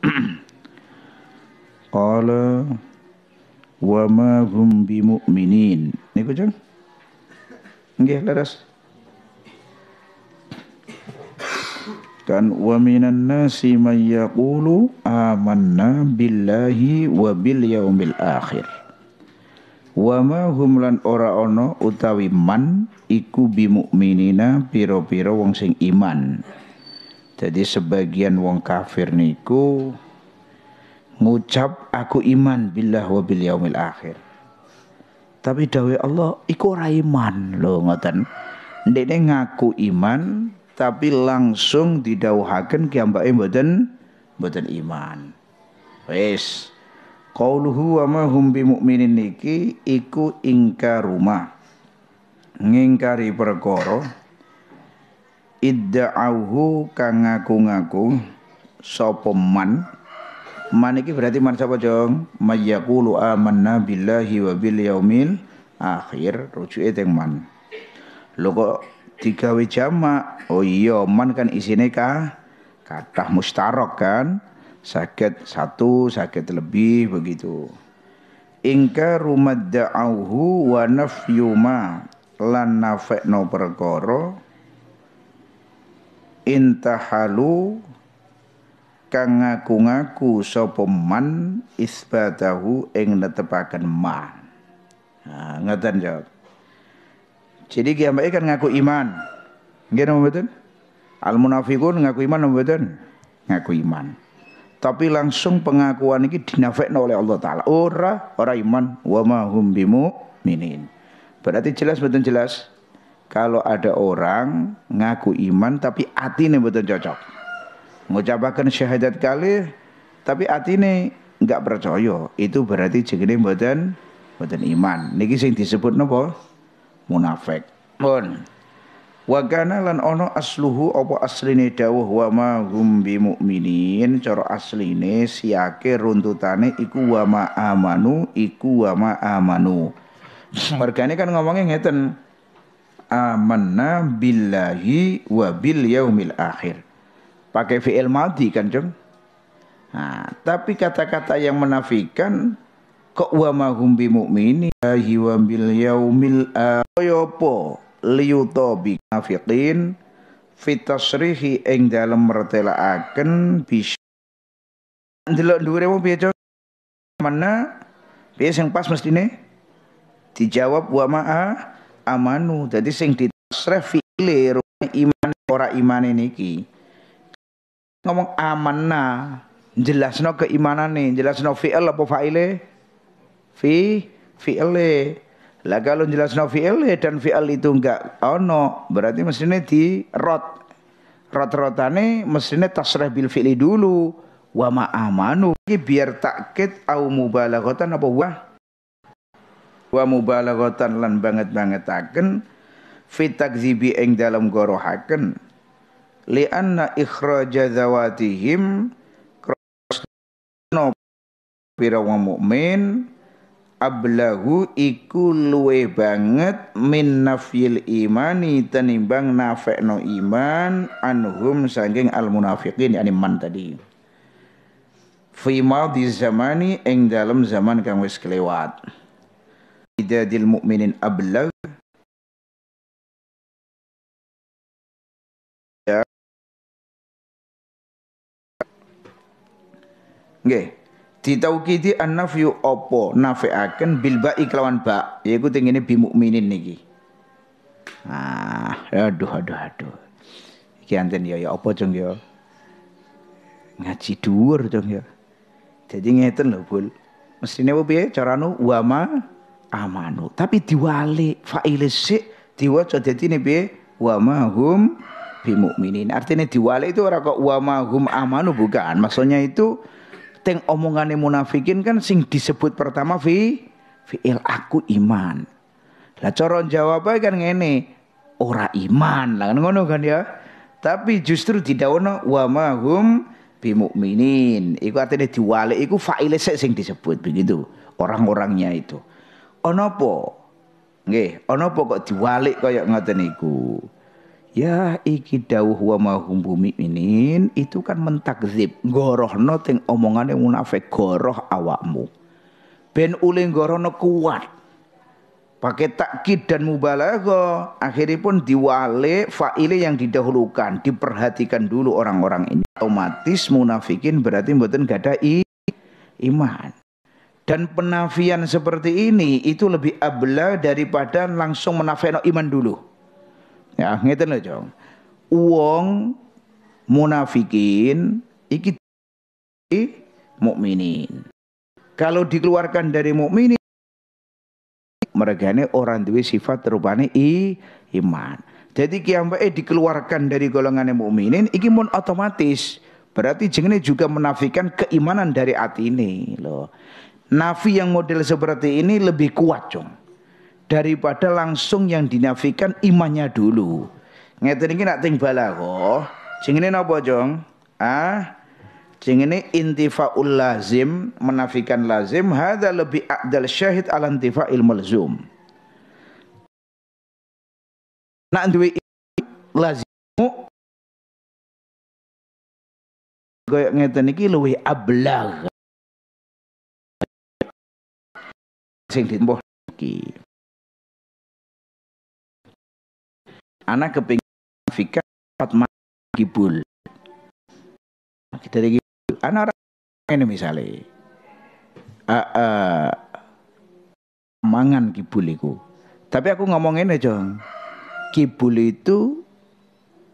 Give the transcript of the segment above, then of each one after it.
Qala wa ma hum bimu'minin. Niku jeng. Nggih leres. Kan wa minan nasi may yaqulu amanna billahi wa bil yaumil akhir. Wa ma hum lan ora ono utawi man iku bimu'minina piro piro wong sing iman. Jadi sebagian wong kafir niku ngucap aku iman billah wa bil yaumil akhir. Tapi dawe Allah iku ora iman lho ngoten. Ndene ngaku iman tapi langsung didauhaken kiambake mboten mboten iman. Wis qauluhu wa ma hum bimumin niki iku ingkar rumah. Ngingkari perkara idda'ahu kang ngaku-ngaku hmm. sapa man man iki berarti man sapa jong mayyaqulu amanna billahi wa bil yaumil akhir rujuke teng man lho kok digawe jamak oh iya man kan isine ka kata mustarok kan sakit satu sakit lebih begitu ingka rumadda'ahu wa nafyuma lan nafekno perkoro intahalu kang ngaku-ngaku sapa man isbatahu ing netepaken ma. Nah, ngeten jawab. Jadi kiambai kan ngaku iman. Nggih napa mboten? Al munafiqun ngaku iman napa mboten? Ngaku iman. Tapi langsung pengakuan ini dinafekno oleh Allah taala. Ora ora iman wa ma hum minin. Berarti jelas betul jelas kalau ada orang ngaku iman tapi hati ini betul cocok. Mengucapkan syahadat kali tapi hati ini nggak percaya, itu berarti jenenge betul betul iman. Niki sing disebut nopo Munafik. Pun. Wa lan ono asluhu opo aslini dawuh wa ma hum bi mu'minin cara asline siake runtutane iku wa ma amanu iku wa ma amanu. Mergane kan ngomongnya ngeten amanna billahi wa bil yaumil akhir. Pakai fi'il madhi kan, Jeng? Nah, tapi kata-kata yang menafikan kok wa hum bi mukmini lahi wa bil yaumil ayopo liyuto bi nafiqin fitasrihi ing dalem mertelaaken bisa ndelok dhuwure mu piye mana piye sing pas mestine dijawab wa ma'a amanu jadi sing ditasrif fi'ile iman ora ini ki ngomong jelas keimanan nih, jelas no fi'il apa fa'ile fi fi'ile lah kalau no fi'ile dan fi'il itu enggak ono berarti mesinnya di rot rot-rotane mesinnya tasrif bil fi'li dulu wa ma amanu biar takket au mubalaghatan apa wah wa mubalaghatan lan banget-bangetaken fi takdzibi ing dalam gorohaken li anna ikhraja zawatihim krasno pira wong mukmin ablahu iku luwe banget min nafil imani tenimbang nafekno iman anhum sangking al munafiqin yani man tadi fi di zamani ing dalam zaman kang wis kelewat idadil mu'minin ablag ya. nggih ditaukidi annafyu apa nafiaken bil ba'i kelawan ba yaiku tengene bi mukminin niki ah aduh aduh aduh iki anten ya ya apa yo ya ngaji dhuwur jeng ya jadi ngeten lho bul mestine opo piye carane wama amanu. Tapi diwali faile sik diwaca dadine piye? Wa ma hum bimukminin. Artinya diwali itu orang kok wa ma hum amanu bukan. Maksudnya itu teng omongane munafikin kan sing disebut pertama fi fiil aku iman. Lah cara jawabnya kan ngene, ora iman lah ngono kan ya. Tapi justru didawuhno wa ma hum bimukminin. Iku artinya diwali iku faile sik sing disebut begitu orang-orangnya itu. Ono onopo nggih po kok diwalik kaya ngoten niku Ya iki dawuh wa mahum buminin itu kan mentakzib gorohno omongan yang munafik goroh awakmu. Ben uling no kuat. Pakai takkid dan mubalago akhirnya pun diwale faile yang didahulukan diperhatikan dulu orang-orang ini otomatis munafikin berarti mboten gada iman. Dan penafian seperti ini itu lebih abla daripada langsung menafikan iman dulu. Ya, ngerti loh, Jong. Uang munafikin iki mukminin. Kalau dikeluarkan dari mukminin mereka ini orang duwe sifat rupane i iman. Jadi kiambae dikeluarkan dari golongan mukminin iki mun otomatis berarti jengene juga menafikan keimanan dari hati ini loh. Nafi yang model seperti ini lebih kuat cung daripada langsung yang dinafikan imannya dulu. Ngeten iki nak ting balago. Jenenge napa cung? Ah, ini intifaul lazim menafikan lazim hada lebih adal syahid al intifail malzum. Nak duwe lazimu koyo ngeten iki luwih ablagh sing ditempuh iki. Anak keping fikah Fatma kibul. Kita lagi ana Anak orang misale. misalnya. Uh, uh, mangan kibul iku. Tapi aku ngomong ini jong. Kibul itu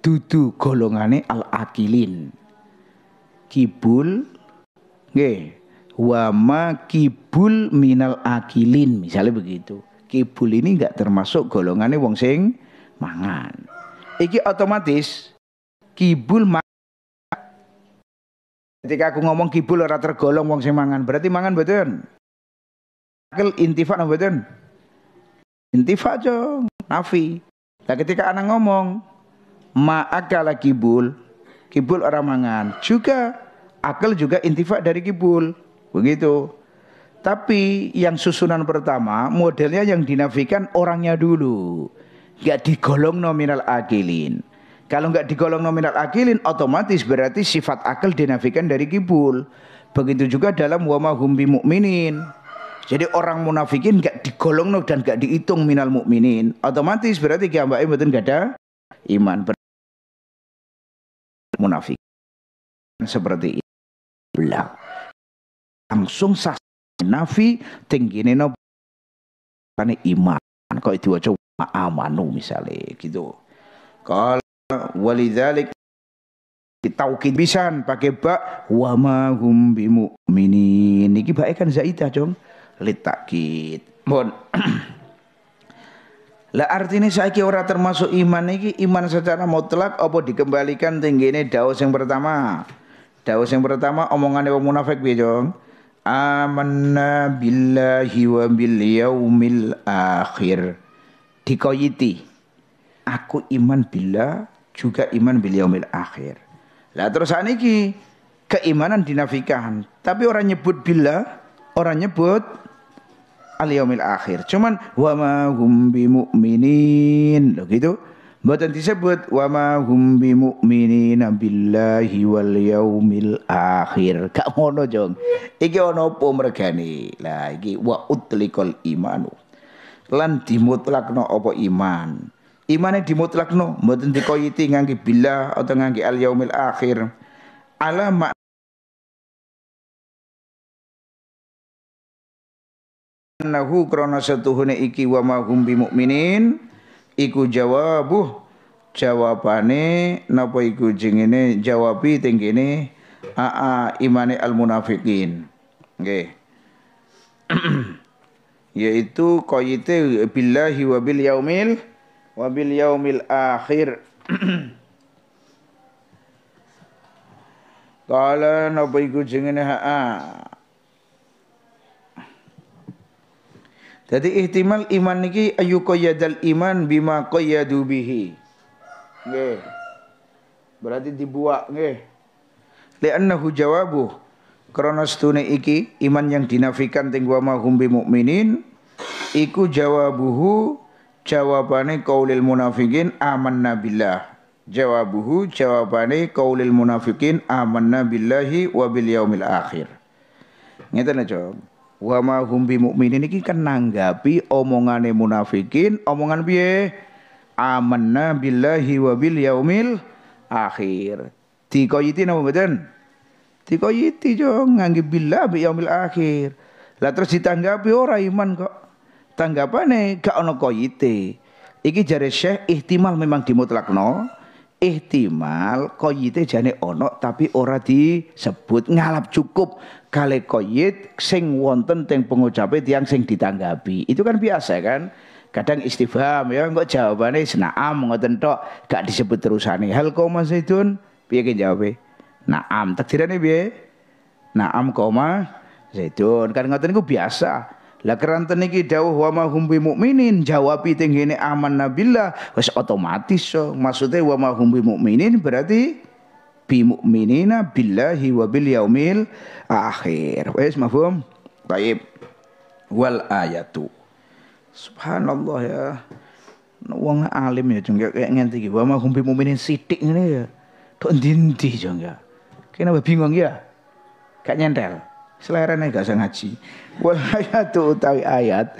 dudu golongane al akilin. Kibul nggih wa kibul minal akilin misalnya begitu kibul ini nggak termasuk golongannya wong sing mangan iki otomatis kibul mangan ketika aku ngomong kibul orang tergolong wong sing mangan berarti mangan betul akil intifa napa betul intifa jo nafi Nah ketika anak ngomong ma ma'akala kibul kibul orang mangan juga akal juga intifak dari kibul Begitu. Tapi yang susunan pertama modelnya yang dinafikan orangnya dulu. Gak digolong nominal akilin. Kalau nggak digolong nominal akilin otomatis berarti sifat akal dinafikan dari kibul. Begitu juga dalam wama humbi mukminin. Jadi orang munafikin gak digolong dan gak dihitung minal mukminin. Otomatis berarti kiambake ibu gak ada iman. Munafik. Seperti itu. Belah langsung sah nafi tinggi no kane iman kok aja amanu misale gitu kalau kita ditaukid bisan pakai bak wama hum bimu mini niki baik kan zaidah dong kit bon lah artinya kira orang termasuk iman ini iman secara mutlak apa dikembalikan ini daus yang pertama daus yang pertama omongannya wong munafik piye dong amanna billahi wa bil yaumil akhir dikoyiti aku iman bila juga iman bil yaumil akhir lah terus aniki keimanan dinafikan tapi orang nyebut bila orang nyebut al yaumil akhir cuman wa ma hum bimumin loh gitu Mboten disebut wa ma hum bi mu'minina billahi wal yaumil akhir. Kak ngono, Jong. Iki ono apa mergane? Lah iki wa utlikol imanu. Lan dimutlakno apa iman. Imane dimutlakno mboten dikoyiti ngangge billah atau ngangge al yaumil akhir. Alama nahu krono setuhune iki wa ma hum iku jawabuh jawabane napa iku jengene jawabi teng aa imane al munafikin, nggih yaitu qayyite billahi wa bil yaumil wa bil yaumil akhir Kala napa iku jengene aa Jadi ihtimal iman niki ayu koyadal iman bima qayyadu bihi. Nggih. Berarti dibuak nggih. Li'annahu jawabu karena setune iki iman yang dinafikan teng mahum mukminin iku jawabuhu jawabane kaulil munafikin aman billah. Jawabuhu jawabane kaulil munafikin aman nabilahi wabil bil yaumil akhir. Ngeten aja. Ya, wa ma hum bi mukminin iki kan nanggapi omongane munafikin omongan piye amanna billahi wa bil yaumil akhir dikoyiti napa mboten dikoyiti jo nganggi billah bi yaumil akhir lah terus ditanggapi oh, ora iman kok tanggapane gak ono koyite iki jare Syekh ihtimal memang dimutlakno ihtimal koyite jane ono tapi ora disebut ngalap cukup kale koyit sing wonten teng pengucape tiang sing ditanggapi itu kan biasa kan kadang istifham ya kok jawabane senaam ngoten tok gak disebut terusane hal koma zaidun piye ki jawabe naam takdirane piye naam koma zaidun kan ngoten iku biasa lah keranten iki dawuh wa ma hum bi mukminin jawabi ini aman nabilah wis otomatis so. Maksudnya wa ma hum bi mukminin berarti bi mukminina billahi wa bil yaumil akhir. Wis mafhum? Baik. Wal ayatu. Subhanallah ya. Wong alim ya jeng kayak ngenti iki. Wa ma hum bi mukminin sithik ngene ya. Tok ndi-ndi jeng ya. bingung ya. Kayak nyentel. Selerene gak usah Wal ayatu utawi ayat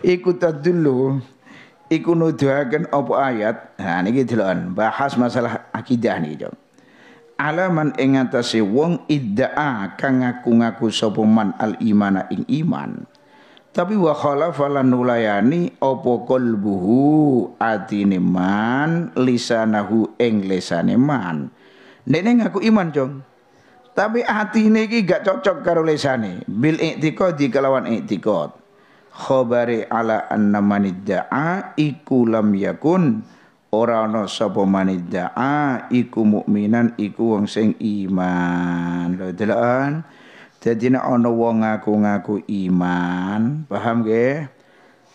iku dulu iku nuduhaken apa ayat. ha nah, niki deloken bahas masalah akidah niki, Jom. Alaman ing atase wong idda'a kang ngaku-ngaku sapa man al imana ing iman. Tapi wa khalafa lan nulayani apa qalbuhu atine man lisanahu ing lisane man. Nek ngaku iman, Jong. Tapi hati ini gak cocok karo lesane. Bil di kelawan i'tiqad. khabari ala anna manidda'a iku lam yakun ora ana sapa manidda'a iku mukminan iku wong sing iman. Lho delokan. Dadi nek ana wong ngaku-ngaku iman, paham ge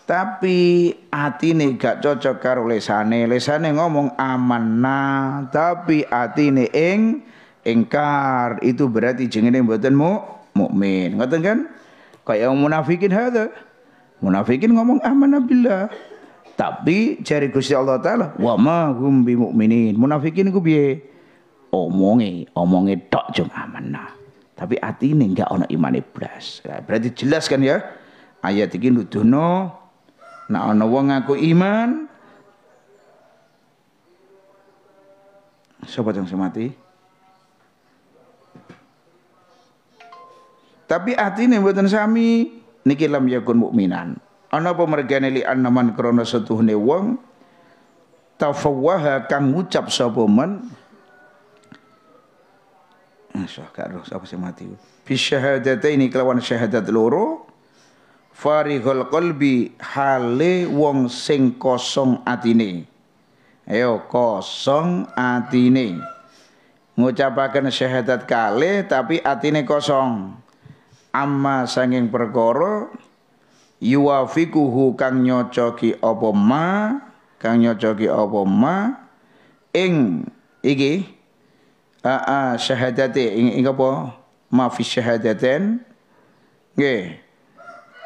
Tapi hati atine gak cocok karo lesane. Lesane ngomong amanah, tapi hati atine ing ingkar itu berarti jenenge mboten mu mukmin. Ngoten kan? Kayak munafikin hadza. Munafikin ngomong amanah billah. Tapi cari Gusti Allah taala, wa ma hum bimukminin. Munafikin ku piye? omongi omongi tok jung amanah. Tapi ini enggak ono iman iblas. Nah, berarti jelas kan ya? Ayat iki nuduhno nek ana wong aku iman Sobat yang semati. Tapi atine mboten sami niki lam yakun mukminan. Ana apa mergane li annaman krana setuhne wong tafawwaha kang ngucap sapa men Masyaallah gak roh sapa sing mati. Bi syahadataini kelawan syahadat loro farihul qalbi hale wong sing kosong atine. Ayo kosong atine. Ngucapaken syahadat kale tapi atine kosong amma sanging perkara yuwafikuhu kang nyocoki apa ma kang nyocoki apa ma ing iki aa syahadate ing, ing apa ma fi syahadaten nggih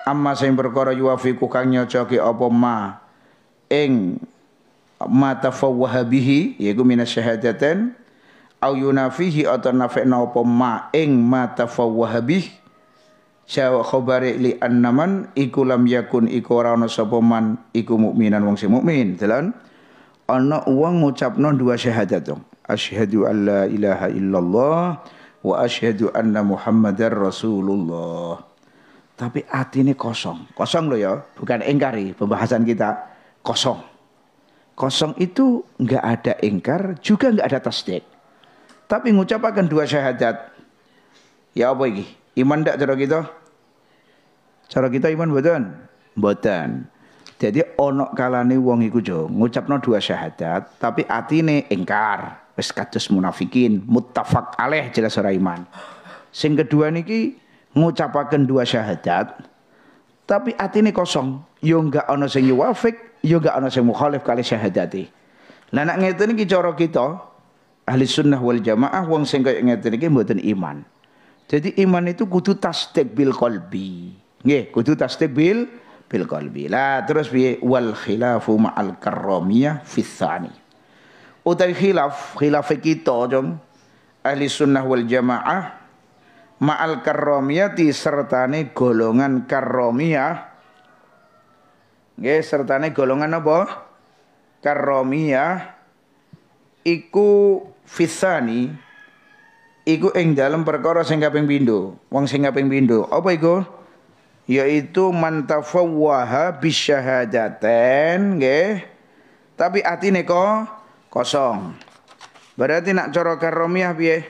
amma sing perkara yuwafiku kang nyocoki apa ma ing ma tafawwaha bihi yaiku minas syahadaten au yunafihi atau nafekna apa ma ing ma tafawwaha bihi syawa khabari li annaman iku lam yakun iku rana sopoman iku mukminan wong sing mukmin dalan ana wong ngucapno dua syahadat dong asyhadu alla ilaha illallah wa asyhadu anna muhammadar rasulullah tapi hati ini kosong kosong loh ya bukan engkari pembahasan kita kosong kosong itu nggak ada engkar juga nggak ada tasdik tapi mengucapkan dua syahadat ya apa ini Iman ndak cara kita? Cara kita iman buatan? Buatan. Jadi onok kalane wong iku jo ngucapno dua syahadat tapi atine ingkar wis kados munafikin muttafaq alaih jelas ora iman. Sing kedua niki ngucapaken dua syahadat tapi atine kosong yo enggak ono sing yuwafik yo enggak ono sing mukhalif kali syahadati. Lah nek ngeten iki cara kita ahli sunnah wal jamaah wong sing kaya ngeten iki mboten iman. Jadi iman itu kudu tasdik bil kolbi, Nggih, kudu tasdik bil bil qalbi. Lah terus piye wal khilafu ma'al karramiyah fi tsani. Utai khilaf, khilaf kita jong ahli sunnah wal jamaah ma'al karramiyati sertane golongan karramiyah. Nggih, sertane golongan apa? Karramiyah iku fisani iku ing dalam perkara sing kaping pindho, wong sing kaping pindho. Apa iku? Yaitu man tafawwaha bisyahadaten, nggih. Tapi atine kok kosong. Berarti nak cara karomiah piye?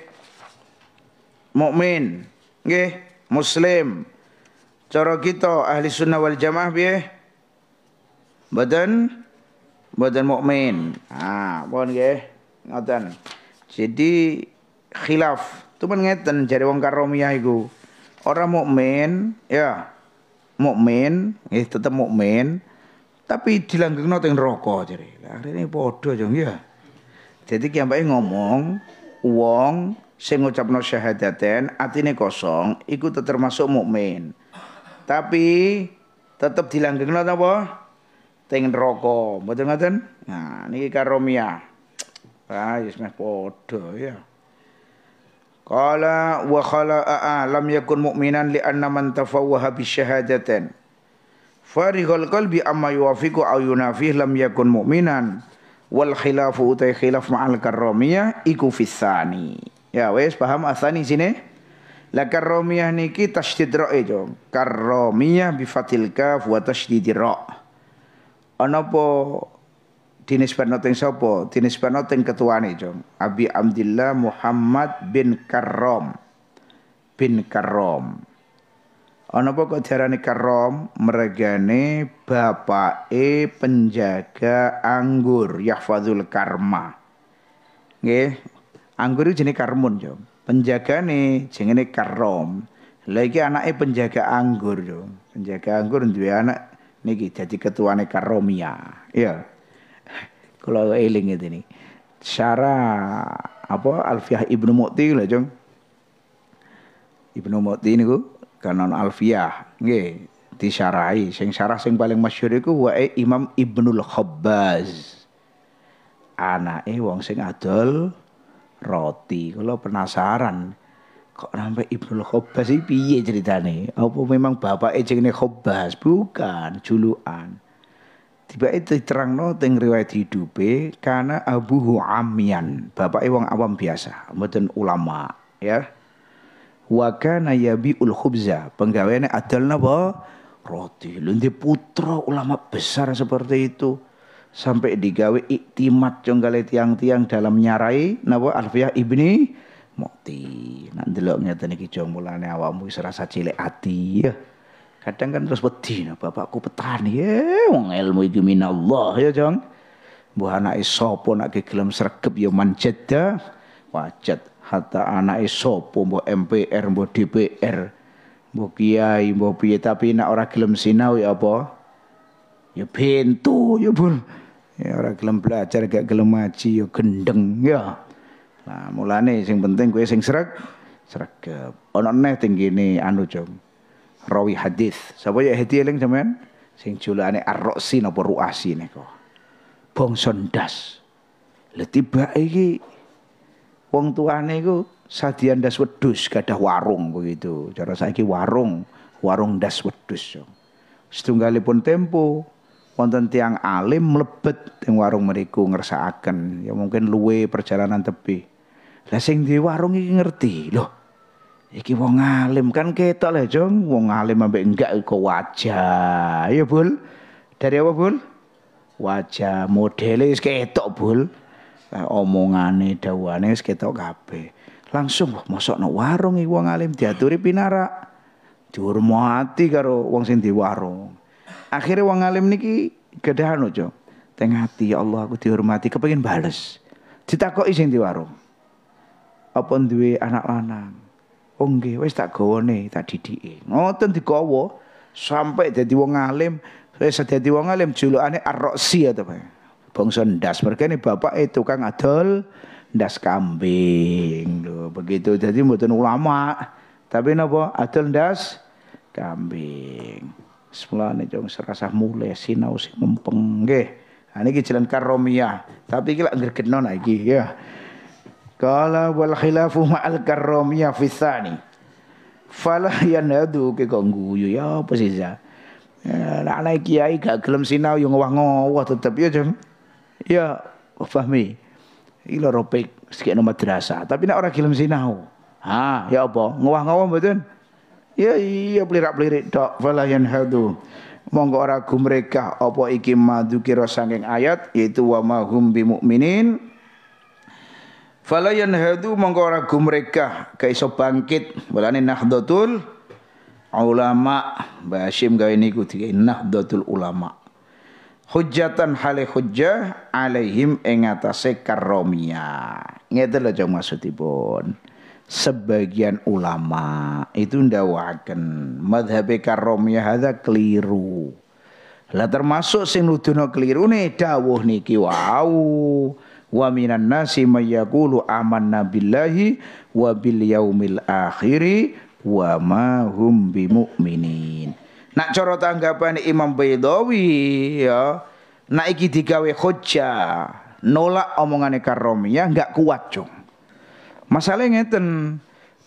Mukmin, nggih, muslim. Cara kita ahli sunnah wal jamaah piye? Badan badan mukmin. Ah, pun nggih. Ngoten. Jadi khilaf. tu men ngeten jadi wong karomiah iku. orang mukmin, ya. Mukmin, ya tetep mukmin, tapi dilanggengno teng neraka jare. Akhirnya padha jong ya. Jadi kiambake ngomong wong sing ngucapno syahadaten atine kosong iku termasuk mukmin. Tapi tetep dilanggengno apa? Teng neraka. Mboten ngoten? Nah, niki karomiah Ah, yes meh padha ya. Qala wa khala'a lam yakun mu'minan li anna man tafawwaha bi syahadatain. Farihul qalbi amma yuwafiqu aw yunafih lam yakun mu'minan wal khilafu utai khilaf ma'al karramiyah iku fisani. Ya wes paham asani sini? La karramiyah niki tasydid ra itu. E, karramiyah bi fatil kaf wa tasydid ra. Ana panoteng sopo, dinis panoteng ketua ketuane, Jong. Abi Abdillah Muhammad bin Karom. Bin Karom. Ana pokok kok diarani Karom? bapa E penjaga anggur, Yahfazul Karma. Nggih. Anggur itu jenis karmun, Penjaga nih, jenis Karom. Lagi anak E penjaga anggur, Jong. Penjaga anggur duwe anak niki jadi ketua ketuane Karomia. Iya. Yeah kalau eling itu nih syara apa Alfiah Ibnu Mu'ti lah jong Ibnu Mu'ti niku kanon Alfiah nggih disyarahi sing syarah sing paling masyhur wa wae Imam Ibnul Khabbaz anake wong sing adol roti kalau penasaran kok sampai Ibnul Khabbaz iki piye ceritane apa memang bapake jenenge Khabbaz bukan julukan tiba itu terang no teng riwayat hidupe karena Abu amyan bapak wong awam biasa mboten ulama ya wa kana ul khubza penggaweane adal napa roti lundi putra ulama besar seperti itu sampai digawe iktimat jonggale tiang-tiang dalam nyarai nabo Alfiyah ibni Mukti. Nak delok ngeten iki jong awakmu wis rasa cilik ati ya. Kadang kan terus wedi, nah, bapakku petani, ya wong ilmu iki minallah ya, Jong. buah anak sapa nak gelem sregep ya dah wajat hatta anak sapa mbok MPR mbok DPR mbok kiai mbok piye tapi nak ora gelem sinau ya apa? Ya pintu ya, Bun. Ya ora gelem belajar gak gelem maji ya gendeng ya. Nah, mulane sing penting gue sing serak sregep. Ana neh tinggi anu, Jong rawi hadis. Sapa ya hedi eling sampean? Sing julane Ar-Ra'si napa Ru'asi niku. bong ndas. Lah tiba iki wong tuane iku sadian das wedhus gadah warung begitu. Cara saiki warung, warung das wedhus. Setunggalipun tempo wonten tiang alim mlebet ing warung mereka ngersakaken ya mungkin luwe perjalanan tepi. Lah sing di warung iki ngerti, loh Iki wong alim kan ketok lah jong, wong alim ambek enggak kok wajah. Ya Bul. Dari apa Bul? Wajah modelnya wis ketok Bul. Omongane dawane wis ketok kabeh. Langsung wah masuk nang warung iki wong alim diaturi binara, Dihormati karo wong sing di warung. Akhirnya wong alim niki kedah anu jong. Teng hati ya Allah aku dihormati kepengin bales. Ditakoki sing di warung. Apa duwe anak lanang? Oh nggih, wis tak gawone, tak didike. Ngoten digawa sampai dadi wong alim, wis dadi wong alim julukane Ar-Ra'si to, Pak. Bangsa ndas, mergane bapak e tukang adol ndas kambing lho, begitu. Jadi mboten ulama, tapi napa adol ndas kambing. semula Semulane jong serasa mulai sinau sing mempeng nggih. Nah, ini jalan karomia, tapi kita nggak kenal lagi ya. Kala wal khilafu ma'al karramiyah fisani. Falah yanadu ke guyu ya apa sih ya. naik kiai gak gelem sinau yo ya ngowah-ngowah tetep ya jam. Ya pahami. Oh, Ila ropek ropek nama terasa tapi nak ora gelem sinau. Ha, ya apa? ngowah ngawah betul Ya iya pelirak-pelirik dok falah yanhadu. Monggo ora mereka apa iki madu kira saking ayat yaitu wa ma hum bimumin Fala yanhadu mongko ora gumrekah kaiso bangkit balane nahdhatul ulama Basim gawe niku dikai nahdhatul ulama hujatan hale hujjah alaihim ing atase karomia ngeten lho maksudipun sebagian ulama itu ndawaken madhab karomia hadza keliru lah termasuk sing keliru nih, dawuh niki wau wow wa minan nasi may yaqulu amanna billahi wa bil yaumil akhiri wa ma hum bimumin. Nak cara tanggapan Imam Baydawi ya, nak iki digawe hujjah, nolak omongane Karomiyah enggak kuat, Cung. Masalah ngeten,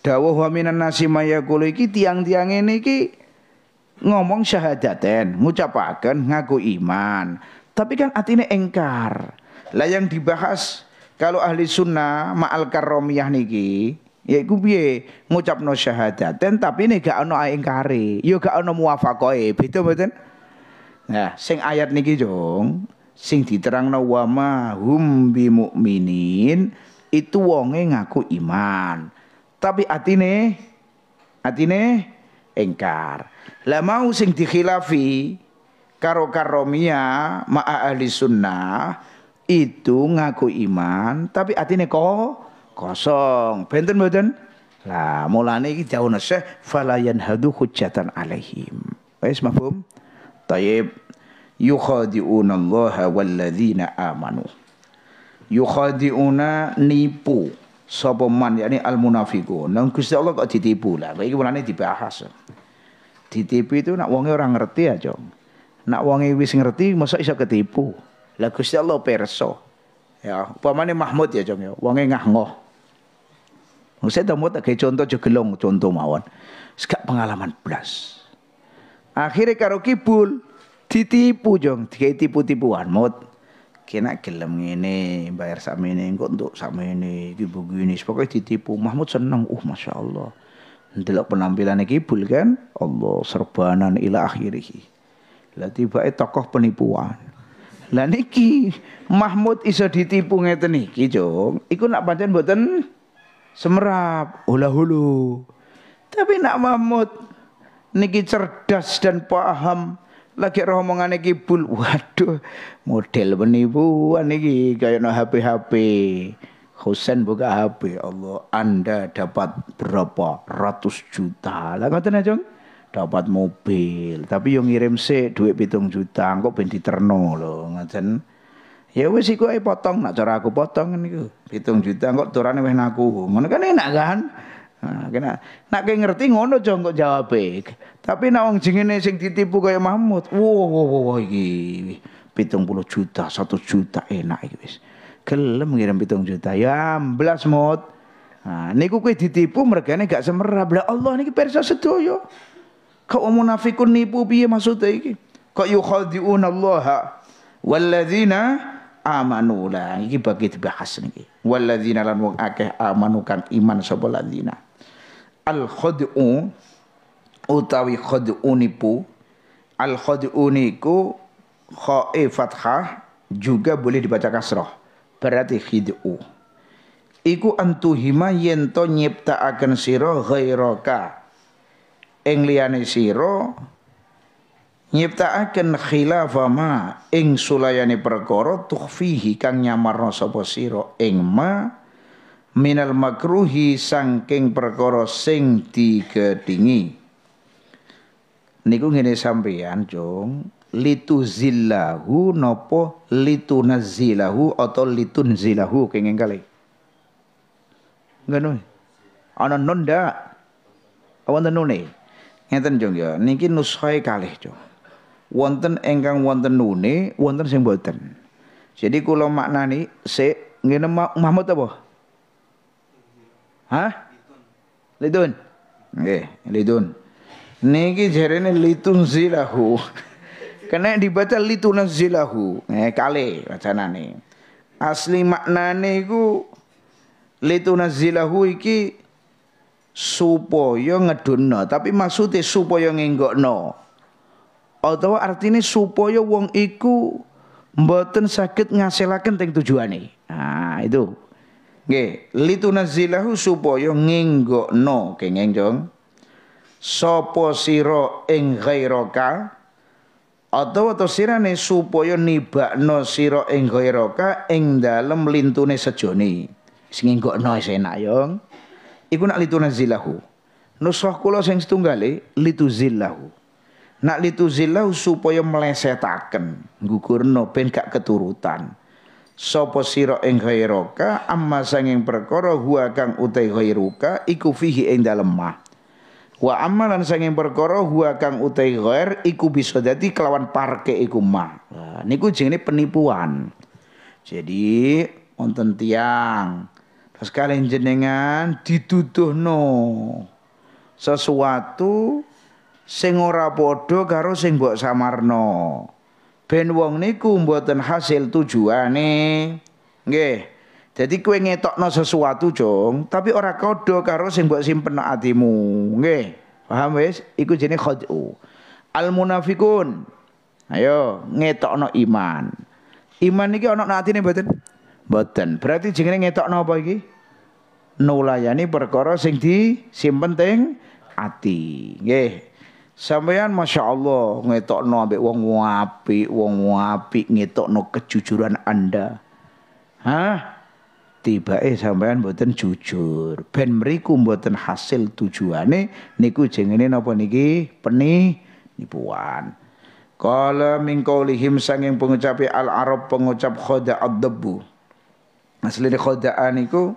dawuh wa minan nasi may yaqulu iki tiang-tiang ini iki ngomong syahadaten, ngucapaken ngaku iman, tapi kan atine engkar. Lah yang dibahas kalau ahli sunnah ma'al karomiyah niki ya iku piye ngucapno ten tapi ini gak ono ingkari yo ya gak ono muwafakoe beda mboten nah sing ayat niki jong sing diterangno wa ma hum bimukminin itu wonge ngaku iman tapi atine atine engkar lah mau sing dikhilafi karo karomia ma'a ahli sunnah itu ngaku iman tapi atine kok kosong. Benten mboten? Lah mulane iki jauh nasih falayan hadu hujjatan alaihim. Wis mafhum? Tayyib yukhadi'una Allah walladzina amanu. Yukhadi'una nipu sapa man yakni al munafiqun. Nang Gusti Allah kok ditipu lah. Iki mulane dibahas. Ditipu itu nak wonge orang ngerti aja. Ya, nak wonge wis ngerti masa iso ketipu. Lah Gusti Allah perso. Ya, upamane Mahmud ya jong, ya, e ngah-ngoh. Wong sedo Mahmud tak contoh jegelong contoh mawon. Sekak pengalaman belas. Akhirnya karo kibul ditipu jong, dikai tipu-tipuan mut. Kena gelem ini, bayar ini, engko untuk ini, iki begini. Pokoknya ditipu. Mahmud seneng, uh Masya Allah. Delok penampilannya kibul kan, Allah serbanan ila akhirih. Lah tiba tokoh penipuan. Lah niki Mahmud iso ditipu ngeten niki, Jong. Iku nak pancen mboten semerap, hula hulu. Tapi nak Mahmud niki cerdas dan paham lagi romongan niki bul. Waduh, model penipuan niki kayak no HP-HP. Husain buka HP, Allah Anda dapat berapa ratus juta. Lah ngoten, Jong. Ya, dapat mobil tapi yang ngirim sih duit pitung juta kok ben diterno lho ngajen ya wis iku ae potong nak cara aku potong niku pitung juta kok turane wes naku ngono kan enak kan Nah, kena nak ke ngerti ngono jong kok jawab Tapi nak wong jengene sing ditipu kaya Mahmud. Wo wo wo iki puluh juta, satu juta enak iki wis. Gelem ngirim pitung juta. Ya amblas mut. Nah, niku kue ditipu mereka ini gak semerah, Lah Allah niki persa setuju Kau munafikun nipu piye maksudnya iki? Kok yukhadi'una Allah walladzina amanu lah. Iki bagi dibahas niki. Walladzina lan wong akeh amanu kang iman sapa ladzina. Al khad'u utawi khad'u nipu. Al khad'u niku kha'i fathah juga boleh dibaca kasroh. Berarti khid'u. Iku antuhima yento nyipta akan siro ghairaka ing liyane sira nyiptakaken khilafa ma ing sulayane perkara tukhfihi kang nyamar sapa sira ing ma minal makruhi sangking perkara sing digedingi niku ngene sampeyan jong litu zillahu nopo litu nazilahu atau litun zilahu kenging kali ngono ana nunda awan nune Ngeten jong ya, niki nushoi kalih jong. Wonten engkang wonten nune, wonten sing boten. Jadi kula maknani se ngene Mahmud apa? Hah? Lidun. Nggih, lidun. Niki jarene litun zilahu. Kena dibaca litun zilahu. Eh kale wacanane. Asli maknane iku litun zilahu iki supaya ngedunno tapi maksudnya supaya ngenggokno Atau artinya supaya wong iku mboten sakit ngasilaken teng tujuane ah itu nggih litunazilahu supaya ngenggokno kengeng jong sapa sira ing ghairaka atau atau sirane supaya nibakno sira ing ghairaka ing dalem lintune sejone sing enggokno enak yong iku nak litu nazilahu Nusrah kula sing litu zillahu Nak litu zillahu supaya melesetaken, gugurno ben gak keturutan. Sopo siro ing khairoka amma sanging perkoro huwa kang utai khairuka iku fihi ing dalem mah. Wa amma lan sanging perkara huwa kang utai ghair iku bisa dadi kelawan parke iku mah. niku jenenge penipuan. Jadi wonten tiang Terus jenengan dituduhno sesuatu sing ora padha karo sing mbok samarno. Ben wong niku mboten hasil tujuane. Nggih. Jadi kowe ngetokno sesuatu, Jong, tapi ora kodho karo sing mbok simpen atimu. Nggih. Paham wis? Iku jenenge khad'u. Al munafikun. Ayo ngetokno iman. Iman iki ana nang atine mboten? Boten Berarti jenenge ngetok nopo iki? Nulayani perkara sing di sing penting ati. Nggih. Sampeyan Masya Allah ngetok no ambek wong wapi, wong ngetok no kejujuran Anda. Hah? Tiba eh sampeyan buatan jujur. Ben meriku buatan hasil tujuannya, niku jengini nopo niki? Peni nipuan. Kala min lihim sanging pengucapi al-Arab pengucap khoda ad debu Asline khodaan iku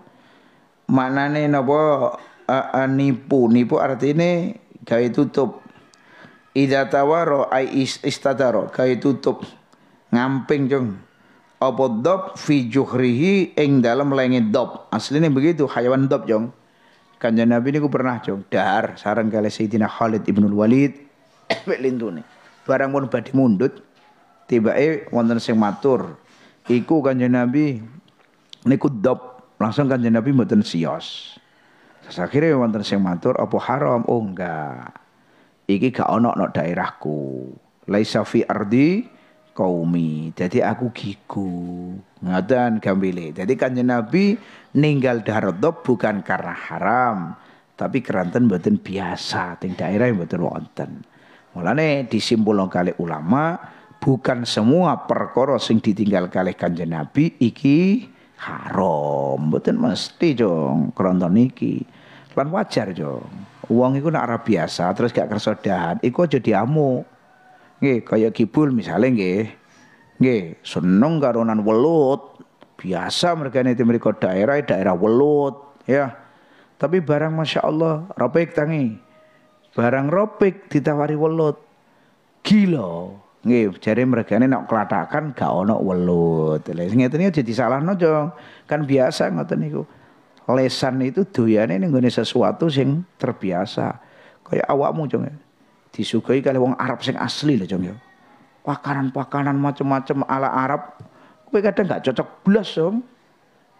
maknane napa nipu. Nipu artinya gaya tutup. Ida tawaro ai istadaro Gaya tutup. Ngamping jong. Apa dop fi juhrihi ing dalam lenge dop aslinya begitu hayawan dop jong. Kanjeng Nabi ku pernah jong dahar sarang kali Sayyidina Khalid Ibn Walid mek lintune. Barang pun badhe mundut tiba wonten sing matur iku Kanjeng Nabi niku dop langsung kanjeng Nabi mboten sios. Sakire wonten sing matur apa haram? Oh enggak. Iki gak onok nok daerahku. Laisa fi ardi kaumi. Jadi aku gigu. Ngadan gambile. Jadi kanjeng Nabi ninggal dop bukan karena haram, tapi keranten mboten biasa ting daerah yang mboten wonten. Mulane disimpulkan kali ulama bukan semua perkara sing ditinggal kali kanjeng Nabi iki haram mboten mesti jong kronton niki lan wajar jong uang iku nak biasa terus gak kerso dahan iku aja diamu, nggih kaya kibul misalnya nggih nggih seneng karonan welut biasa mereka nanti mereka daerah daerah welut ya tapi barang masya Allah robek tangi barang robek ditawari welut gila Nggih, jare mregane nek klathakan gak ana welut. Lha ngeten iki ya jadi salah nojo. Kan biasa ngoten niku. Lesan itu doyane ning gone sesuatu sing terbiasa. Kaya awakmu jong. Ya. disukai kali wong Arab sing asli lho jong ya. Pakanan-pakanan macam-macam ala Arab. Kowe kadang gak cocok blas jong.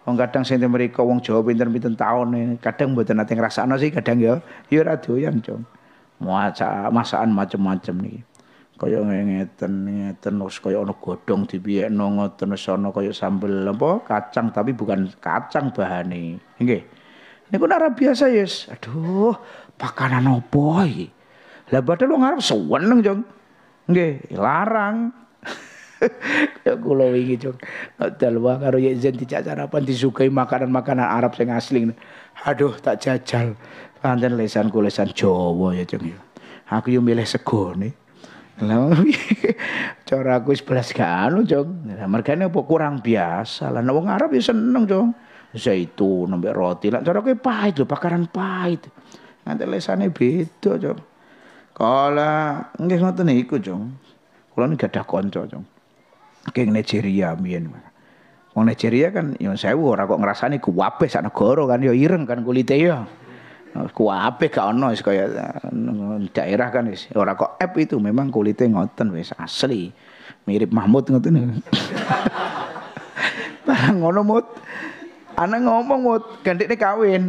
Wong kadang sing mereka wong Jawa pinter-pinter taun kadang mboten nate ngrasakno sih kadang ya ya ora doyan jong. Masakan macam-macam niki kaya ngeten ngeten terus kaya ono godhong dipiyekno ngoten ana kaya sambel apa kacang tapi bukan kacang bahane nggih niku ora biasa yes aduh pakanan opo iki lah padahal wong Arab seneng jong nggih larang ya kula wingi jong dal wae karo Yezen dijak sarapan disukai makanan-makanan Arab sing asli aduh tak jajal panten lesan kulesan Jawa ya jong ya. aku yo milih segone lah cara aku sebelas gak anu, Jong. mergane apa kurang biasa. Lah wong Arab ya seneng, Jong. Zaitun nambah roti. Lah cara ya pahit lho, pakaran pahit. Nanti lesane beda, Jong. Kala nggih ngoten iku, Jong. Kula niki gadah kanca, Jong. King Nigeria mien. Wong Nigeria kan yo ya sewu ora kok ngrasani kuwabe sak negara kan yo ya ireng kan kulite yo. Kuape ape kau wis kaya eh, daerah kan wis ora kok ep itu memang kulitnya ngoten wis asli. Mirip Mahmud ngoten. Barang ngono mut. Ana ngomong mut, gendekne kawin.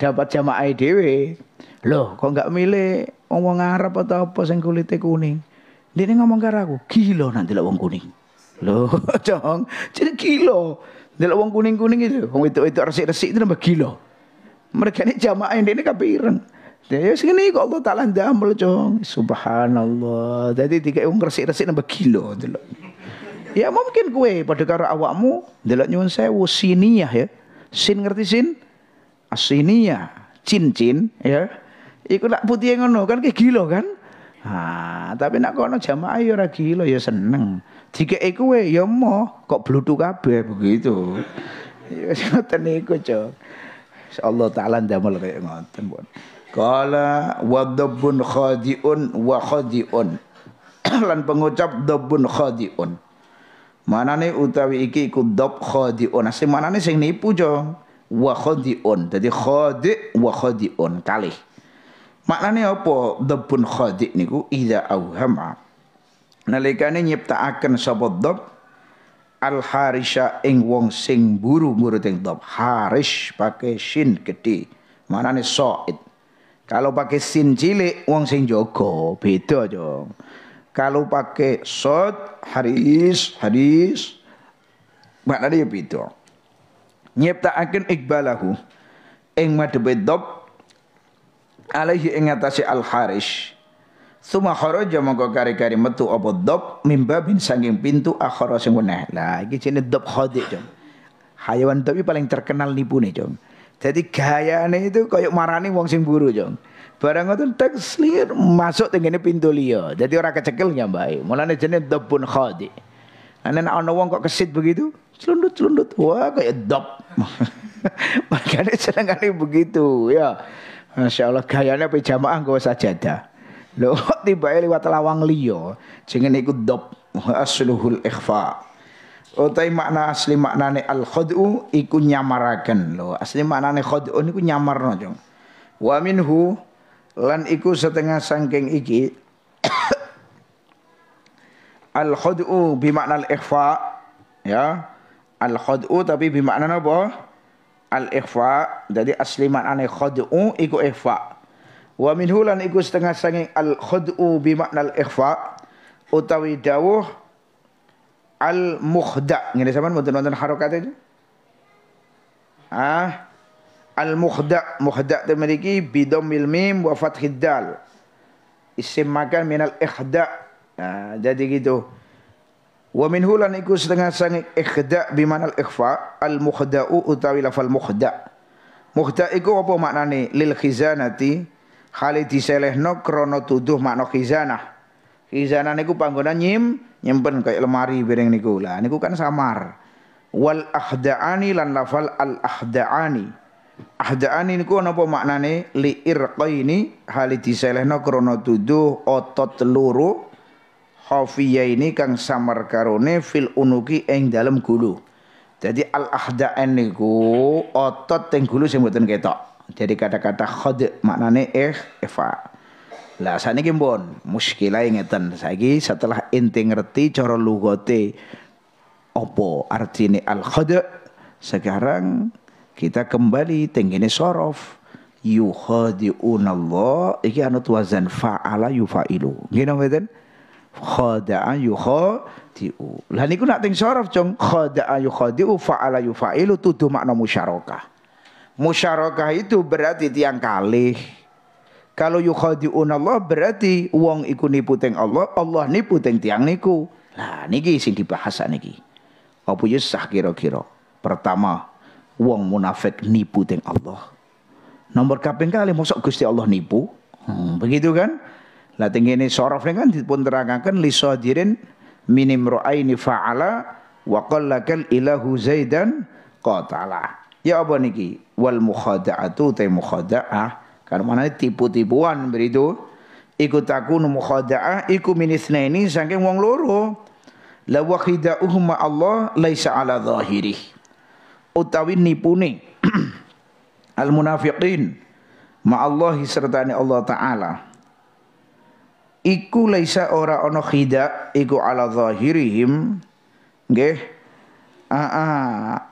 Dapat jamaah dhewe. Loh, kok gak milih wong Arab atau apa sing kulite kuning? Dia ngomong karo aku, gila nanti lah uang kuning. Loh, cong, jadi dia lah uang kuning-kuning itu, wong itu itu resik-resik itu nambah kilo mereka ini jamaah yang ini kapiran ya segini kok Allah Ta'ala damel cong subhanallah jadi tiga orang resik-resik nambah kilo delok ya mungkin kue pada karo awakmu delok nyuwun saya siniyah ya sin ngerti sin asiniyah cincin ya iku nak putih ngono kan kayak kilo kan Ah, tapi nak kono jamaah ya ragi lo ya seneng. Tiga iku e ya mau, kok blutu kabeh begitu. Ya ngoten niku, Cok. Allah taala ndamel kaya ngoten pun qala wa khadiun wa khadiun lan pengucap dhabbun khadiun manane utawi iki iku dhab khadiun nah, sing manane sing nipu jo wa khadiun dadi khadi wa khadiun kalih maknane apa dhabbun khadi niku ida auhama nalikane nyiptaaken sapa dhab al harisha ing wong sing buru murut ing top harish pakai shin gede manane soid kalau pakai sin cilik wong sing jogo beda jong kalau pakai sod haris haris maknanya ya beda nyiptakaken ikbalahu ing madhepe dhab alaihi ing atase al harish Suma kharaja mongko kari-kari metu apa dop mimba bin sanging pintu akhara sing weneh. Lah iki jenenge khodik khadik, Jom. Hayawan tapi paling terkenal nih, Jom. Jadi gayane itu koyo marani wong sing buru, Jom. Barang ngoten teks liar masuk tengene pintu liya. Jadi ora kecekel nyambai. Mulane dop pun khadik. Ana ana wong kok kesit begitu, celundut-celundut. Wah, kayak dop. Makanya senangannya begitu, ya. Masya Allah gayanya pijamaah gak usah jadah. Lho tiba lewat lawang liyo jenenge iku dop asluhul ikhfa. Utai oh, makna asli maknane al khad'u iku nyamaraken lho. Asli maknane khad'u niku nyamarno, Jong. Wa minhu lan iku setengah sangking iki al khad'u bi makna al ikhfa ya. Al khad'u tapi bi makna apa? Al ikhfa. Jadi asli maknane khad'u iku ikhfa. Wa min hulan iku setengah sanging al khud'u bi maknal ikhfa utawi dawuh al mukhda. Ngene saman mboten wonten harokat itu? Ah, al mukhda mukhda itu memiliki bidom mim wa fathid Isim makan minal ikhda. Nah, jadi gitu. Wa min hulan iku setengah sanging ikhda bimanal ikhfa al mukhda'u utawi lafal mukhda. Mukhda iku apa maknane lil khizanati Hale diselehno krono tuduh makna khizanah. Khizanah niku panggonan nyim nyimpen kayak lemari biring niku. Lah niku kan samar. Wal ahda'ani lan lafal al ahda'ani. Ahda'ani niku apa maknane li irqaini hale diselehno nokrono tuduh otot luru Hafiyah ini kang samar karone fil unuki eng dalam gulu. Jadi al ahda'an niku otot teng gulu sing ketok. Jadi kata-kata khod maknane eh Eva Lah saniki pun muskilah ingetan saiki setelah inti ngerti cara lugote opo artine al khod sekarang kita kembali tengene sorof yukhadi'unallah iki anut wazan fa'ala yufailu nggih mboten khada'a yukhadi'u lah niku nak teng sorof jong khada'a yukhadi'u fa'ala yufailu tudu makna musyarakah musyarakah itu berarti tiang kalih kalau yukhadi'un Allah berarti uang iku nipu teng Allah Allah nipu teng tiang niku nah niki sing dibahas niki apa yo ya sah kira-kira pertama uang munafik nipu teng Allah nomor kaping kali mosok Gusti Allah nipu hmm, begitu kan lah teng ini sorof kan dipun terangaken li sadirin minim ra'aini fa'ala wa qallakal ilahu zaidan qatalah. Ya apa niki? Wal mukhada'atu te mukhada'ah. Karena mana tipu-tipuan beritu. Iku takunu mukhada'ah iku minisna ini saking wong loro. La wakhida'uhuma Allah laisa ala zahirih. Utawi nipuni. Al munafiqin. Allah sertani Allah Ta'ala. Iku laisa ora ono khida iku ala zahirihim. Nggih. Okay. Ah, ah,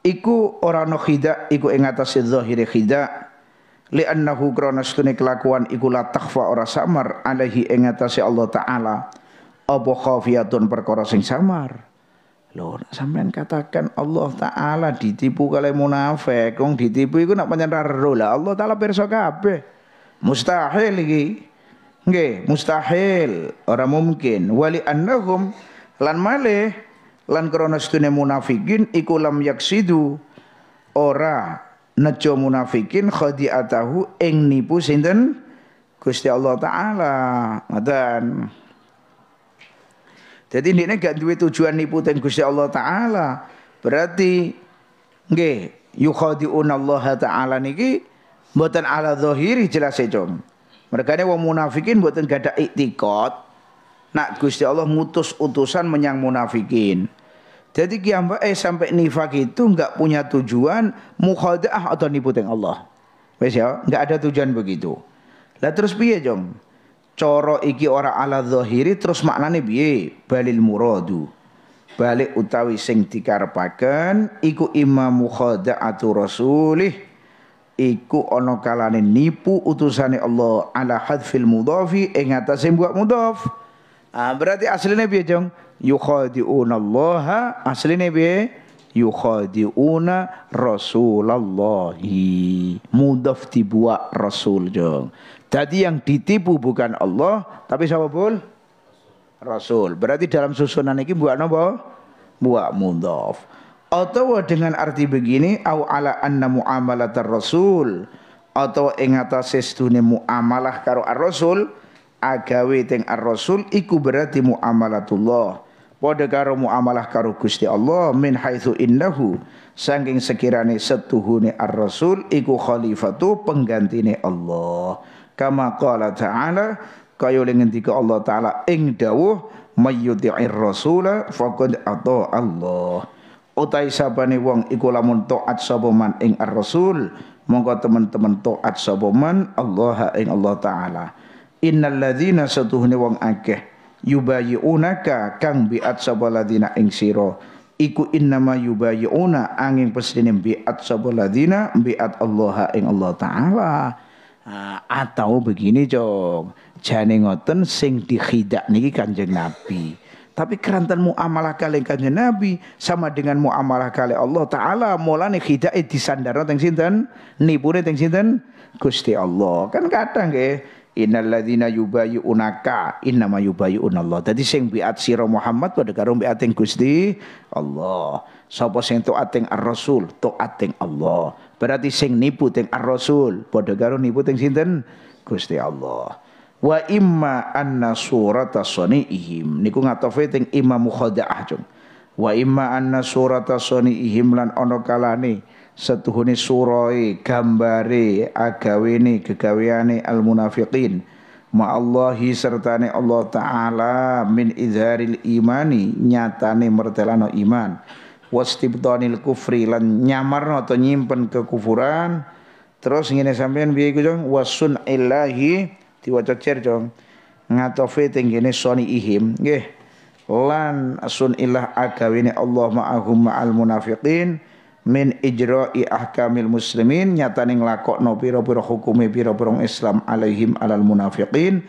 iku ora no khida iku ing atas zahire khida annahu krana sune kelakuan iku la takhfa ora samar alaihi ing Allah taala apa khafiyatun perkara sing samar lho sampean katakan Allah taala ditipu kalau munafik wong ditipu iku nak pancen lah Allah taala pirsa kabeh mustahil iki nggih mustahil ora mungkin wali annahum lan malih lan krana sedune munafikin iku lam yaksidu ora nejo munafikin khadiatahu ing nipu sinten Gusti Allah taala ngoten jadi ini gak duwe tujuan nipu ten Gusti Allah taala berarti nggih yukhadi'una Allah taala niki mboten ala zahiri jelas e jom mereka wong munafikin mboten gada iktikot nak Gusti Allah ngutus utusan menyang munafikin jadi kiambak eh sampai nifak itu nggak punya tujuan mukhadaah atau nipu Allah. Wes ya, nggak ada tujuan begitu. Lah terus piye, Jong? Coro iki ora ala zahiri terus maknane piye? Balil muradu. Balik utawi sing dikarepaken iku imam mukhadaatu rasulih iku ana kalane nipu utusane Allah ala hadfil mudhafi ing atase buat mudhaf. Ah berarti aslinya piye, Jong? yukhadi'unallaha aslinya bi yukhadi'una rasulallahi mudhaf dibuat rasul jong jadi yang ditipu bukan Allah tapi siapa pun rasul berarti dalam susunan ini buat napa buat mudhaf atau dengan arti begini au ala anna mu'amalat rasul atau ingat atase sedune muamalah karo ar-rasul agawe teng ar-rasul iku berarti muamalatullah pada karo muamalah karo Gusti Allah min haitsu innahu saking sekirane setuhune ar-rasul iku khalifatu penggantine Allah. Kama qala ta'ala kaya ngendika Allah taala ing dawuh mayyuti'ir rasula faqad ata Allah. Utai sabane wong iku lamun taat sapa man ing ar-rasul monggo teman-teman taat sapa man Allah ing Allah taala. Innal ladzina satuhune wong akeh ka kang biat sapa ladina ing sira iku innama yubayiuna angin pesine biat sapa ladina biat Allah ing Allah taala atau begini cok jane ngoten sing dikhidak niki kanjeng Nabi tapi kerantan muamalah kali kanjeng Nabi sama dengan muamalah kali Allah taala mulane khidake disandarno teng sinten nipune teng sinten Gusti Allah kan kadang nggih Innalladzina yubayi'unaka innama yubayi'unallah. Dadi sing biat sira Muhammad padha karo biat Gusti Allah. Sapa sing taat ing Ar-Rasul, taat ing Allah. Berarti sing nipu ing Ar-Rasul padha karo nipu ing sinten? Gusti Allah. Wa imma anna surata sani'ihim niku ngatofe teng Imam Khada'ah cung. Wa imma anna surata sani'ihim lan ana kalane setuhuni suroi gambari agawini gegaweane al munafiqin Allahi sertane Allah taala min izharil imani nyatane mertelano iman wastibdanil kufri lan nyamarno atau nyimpen kekufuran terus ngene sampean piye iku jong wasun illahi diwaca cer jong ngatofe tenggene soni ihim nggih lan sun illah agawini Allah ma'ahum ma'al munafiqin min ijra'i ahkamil muslimin nyatane nglakokno pira-pira hukume pira-pira Islam alaihim alal munafiqin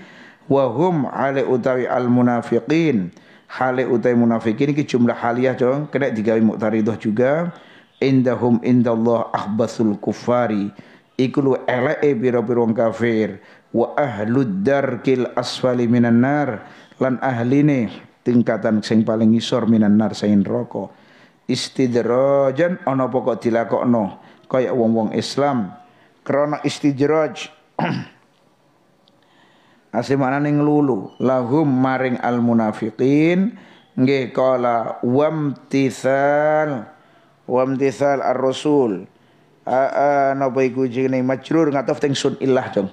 wa hum ale utawi al munafiqin hale utawi munafiqin iki jumlah haliyah dong kena digawe muktaridah juga indahum indallah ahbasul kufari iku lu eleke pira-pira kafir wa ahlud darkil asfali minan nar lan ahline tingkatan sing paling isor minan nar sain rokok istidrojan ana pokok kok dilakokno kaya wong-wong Islam krana istidraj asih maknane nglulu lahum maring al munafiqin nggih kala wamtithal wamtithal ar-rasul napa iku jenenge majrur ngatof teng sun illah dong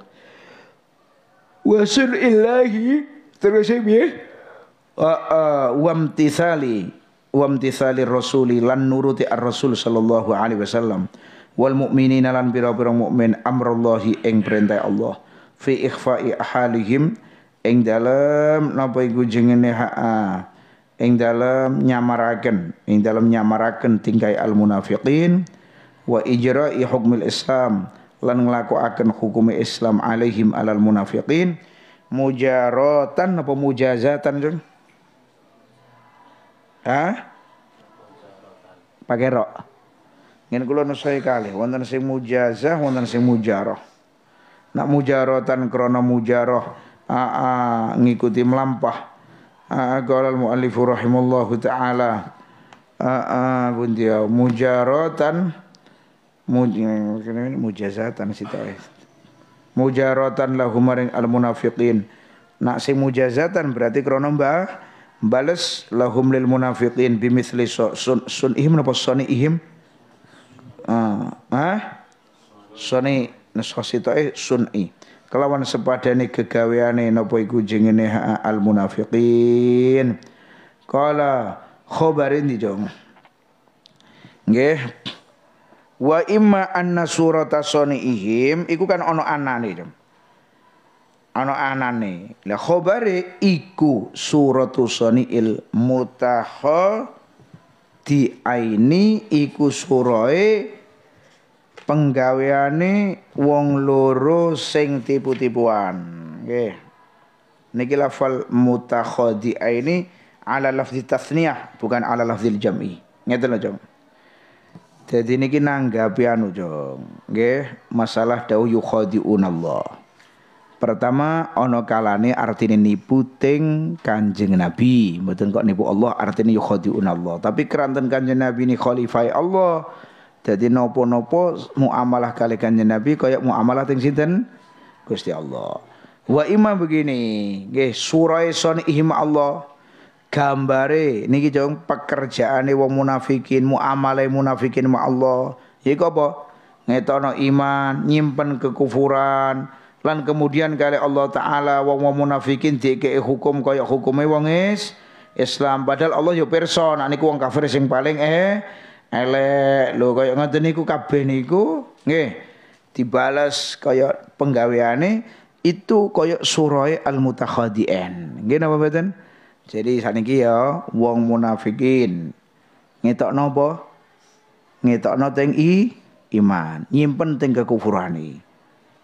wa sun illahi terus e piye wamtithali wamtithali rasuli lan nuruti ar-rasul sallallahu alaihi wasallam wal mukminina lan pira-pira mukmin amrullahi ing perintah Allah fi ikhfa'i ahalihim ing dalem napa iku jengene ha'a ing dalem nyamaraken ing dalem nyamaraken tingkai al munafiqin wa ijra'i hukmil islam lan akan hukum Islam alaihim alal munafiqin mujaratan apa mujazatan jeng? Hah? Pakai roh. Ngin kula nusai kali wonten sing mujazah wonten sing mujaroh. Nak mujarotan krono mujaroh. aa ngikuti melampah. Aa qala al-muallifu taala aa buntia ya? mujarotan mujazatan sita mujarotan lahumaring al munafiqin nak si mujazatan berarti krono mbah balas lahum lil munafiqin bimithli sun sun ihim napa ihim ah nasosito ah? eh sun suni kelawan sepadane kegaweane napa iku jengene al munafiqin kala khobarin dijong nggih wa imma anna surata ihim iku kan ono anane jong ana anane la khobare iku suratu saniil mutaha diaini iku surae penggaweane wong loro sing tipu-tipuan nggih niki lafal mutakhadi aini ala lafzi tasniyah bukan ala lafzil jam'i ngeten lho jong jadi niki nanggapi anu jong nggih masalah dawuh yukhadi'unallah Pertama ono kalane artine nipu teng Kanjeng Nabi. Mboten kok nipu Allah artine yukhadiun ya Allah. Tapi keranten Kanjeng Nabi ini khalifah Allah. Jadi nopo-nopo muamalah kali Kanjeng Nabi kayak muamalah teng sinten? Gusti Allah. Wa iman begini, nggih surai son ihma Allah. Gambare niki jong pekerjaane wong munafikin, amale munafikin ma Allah. Iku apa? Ngetono iman, nyimpen kekufuran, lan kemudian kali Allah taala wong wong munafikin dikei hukum koyok hukumnya wong is Islam padahal Allah yo person nek niku wong kafir sing paling eh elek lo kaya ngerti niku kabeh niku nge dibalas kaya penggaweane itu koyok surai al-mutakhadi'in nge napa beten jadi saniki ya wong munafikin ngetok tak ngetokno teng i iman nyimpen teng ini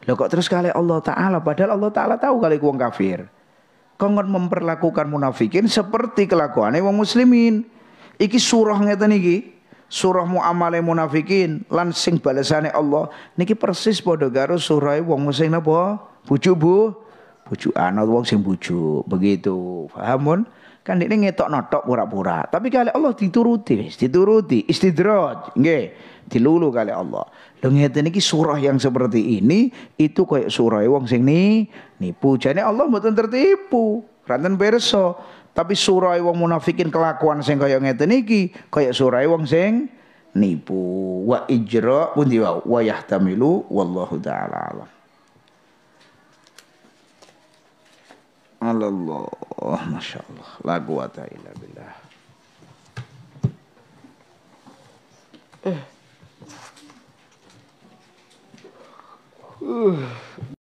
Loh kok terus kali Allah Ta'ala padahal Allah Ta'ala tahu kali wong kafir. Kongon memperlakukan munafikin seperti kelakuan wong muslimin. Iki surah ngeten iki. Surah muamale munafikin Lansing sing balesane Allah niki persis bodoh garus surah wong muslimin apa Bujuk bu. anak wong sing bujuk begitu. Faham pun Kan ini ngetok notok pura-pura. Tapi kali Allah dituruti, dituruti, istidroj, okay dilulu kali Allah. Dengeten iki surah yang seperti ini itu kayak surah wong sing ni nipu. Jane Allah mboten tertipu. Ranten perso. Tapi surah wong munafikin kelakuan sing kaya ngeten iki kaya surah wong sing nipu. Wa ijra pun diwa wa yahtamilu wallahu taala alam. Allah, masya Allah, Lagu quwata illa billah. Mm. Ooh,